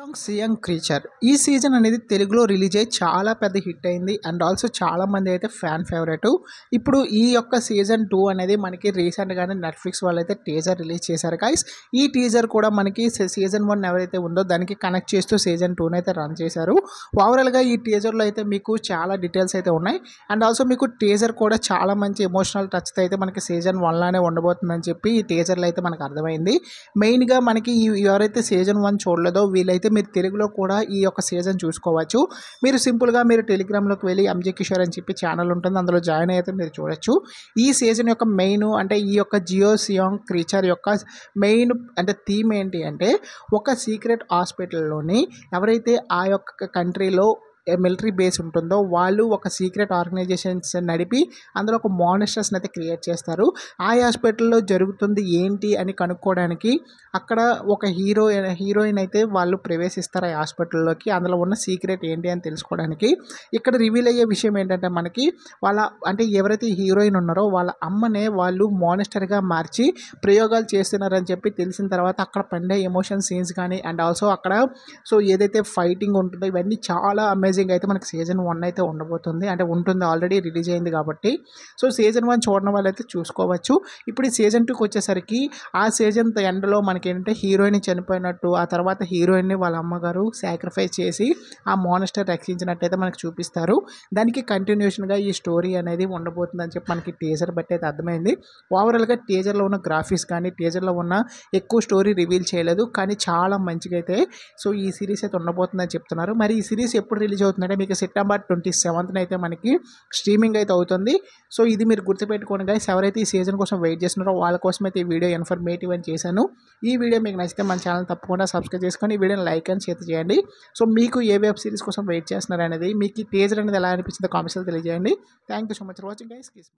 సియాంగ్ సియాంగ్ క్రీచర్ ఈ సీజన్ అనేది తెలుగులో రిలీజ్ అయ్యి చాలా పెద్ద హిట్ అయింది అండ్ ఆల్సో చాలామంది అయితే ఫ్యాన్ ఫేవరెట్ ఇప్పుడు ఈ యొక్క సీజన్ టూ అనేది మనకి రీసెంట్గానే నెట్ఫ్లిక్స్ వాళ్ళు అయితే టీజర్ రిలీజ్ చేశారు గైస్ ఈ టీజర్ కూడా మనకి సీజన్ వన్ ఎవరైతే ఉందో దానికి కనెక్ట్ చేస్తూ సీజన్ టూ అయితే రన్ చేశారు ఓవరాల్గా ఈ టీజర్లో అయితే మీకు చాలా డీటెయిల్స్ అయితే ఉన్నాయి అండ్ ఆల్సో మీకు టీజర్ కూడా చాలా మంచి ఎమోషనల్ టచ్ అయితే మనకి సీజన్ వన్లోనే ఉండబోతుందని చెప్పి ఈ టీజర్లు అయితే మనకు అర్థమైంది మెయిన్గా మనకి ఎవరైతే సీజన్ వన్ చూడలేదో వీళ్ళైతే మీరు తెలుగులో కూడా ఈ యొక్క సీజన్ చూసుకోవచ్చు మీరు సింపుల్గా మీరు టెలిగ్రామ్లోకి వెళ్ళి ఎంజే కిషోర్ అని చెప్పి ఛానల్ ఉంటుంది అందులో జాయిన్ అయితే మీరు చూడొచ్చు ఈ సీజన్ యొక్క మెయిన్ అంటే ఈ యొక్క జియో సియాంగ్ క్రీచర్ యొక్క మెయిన్ అంటే థీమ్ ఏంటి అంటే ఒక సీక్రెట్ హాస్పిటల్లోని ఎవరైతే ఆ యొక్క కంట్రీలో మిలిటరీ బేస్ ఉంటుందో వాళ్ళు ఒక సీక్రెట్ ఆర్గనైజేషన్స్ నడిపి అందులో ఒక మానిస్టర్స్ని అయితే క్రియేట్ చేస్తారు ఆ హాస్పిటల్లో జరుగుతుంది ఏంటి అని కనుక్కోవడానికి అక్కడ ఒక హీరో హీరోయిన్ అయితే వాళ్ళు ప్రవేశిస్తారు ఆ హాస్పిటల్లోకి అందులో ఉన్న సీక్రెట్ ఏంటి అని తెలుసుకోవడానికి ఇక్కడ రివీల్ అయ్యే విషయం ఏంటంటే మనకి వాళ్ళ అంటే ఎవరైతే హీరోయిన్ ఉన్నారో వాళ్ళ అమ్మనే వాళ్ళు మానిస్టర్గా మార్చి ప్రయోగాలు చేస్తున్నారని చెప్పి తెలిసిన తర్వాత అక్కడ పండే ఎమోషన్ సీన్స్ కానీ అండ్ ఆల్సో అక్కడ సో ఏదైతే ఫైటింగ్ ఉంటుందో ఇవన్నీ చాలా అమేజింగ్ అయితే మనకి సీజన్ వన్ అయితే ఉండబోతుంది అంటే ఉంటుంది ఆల్రెడీ రిలీజ్ అయింది కాబట్టి సో సీజన్ వన్ చూడడం వాళ్ళైతే చూసుకోవచ్చు ఇప్పుడు ఈ సీజన్ టూకి వచ్చేసరికి ఆ సీజన్ ఎండ్లో మనకి ఏంటంటే హీరోయిన్ చనిపోయినట్టు ఆ తర్వాత హీరోయిన్ని వాళ్ళ అమ్మగారు సాక్రిఫైస్ చేసి ఆ మోనస్టర్ రక్షించినట్టయితే మనకు చూపిస్తారు దానికి కంటిన్యూషన్గా ఈ స్టోరీ అనేది ఉండబోతుంది అని చెప్పి మనకి టీజర్ బట్టి అయితే అర్థమైంది ఓవరాల్గా టీజర్లో ఉన్న గ్రాఫిక్స్ కానీ టీజర్లో ఉన్న ఎక్కువ స్టోరీ రివీల్ చేయలేదు కానీ చాలా మంచిగా అయితే సో ఈ సిరీస్ అయితే ఉండబోతుందని చెప్తున్నారు మరి ఈ సిరీస్ ఎప్పుడు రిలీజ్ రిలీజ్ అవుతుందంటే మీకు సెప్టెంబర్ ట్వంటీ సెవెంత్న అయితే మనకి స్ట్రీమింగ్ అయితే అవుతుంది సో ఇది మీరు గుర్తుపెట్టుకోండి గైస్ ఎవరైతే ఈ సీజన్ కోసం వెయిట్ చేస్తున్నారో వాళ్ళ కోసం అయితే ఈ వీడియో ఇన్ఫర్మేటివ్ అని చేశాను ఈ వీడియో మీకు నచ్చితే మన ఛానల్ తప్పకుండా సబ్స్క్రైబ్ చేసుకొని వీడియోని లైక్ అని చేతి చేయండి సో మీకు ఏ వెబ్ సిరీస్ కోసం వెయిట్ చేస్తున్నారు అనేది మీకు ఈ టేజర్ అనేది ఎలా అనిపించిందో కామెంట్స్లో తెలియజేయండి thank you so much for watching guys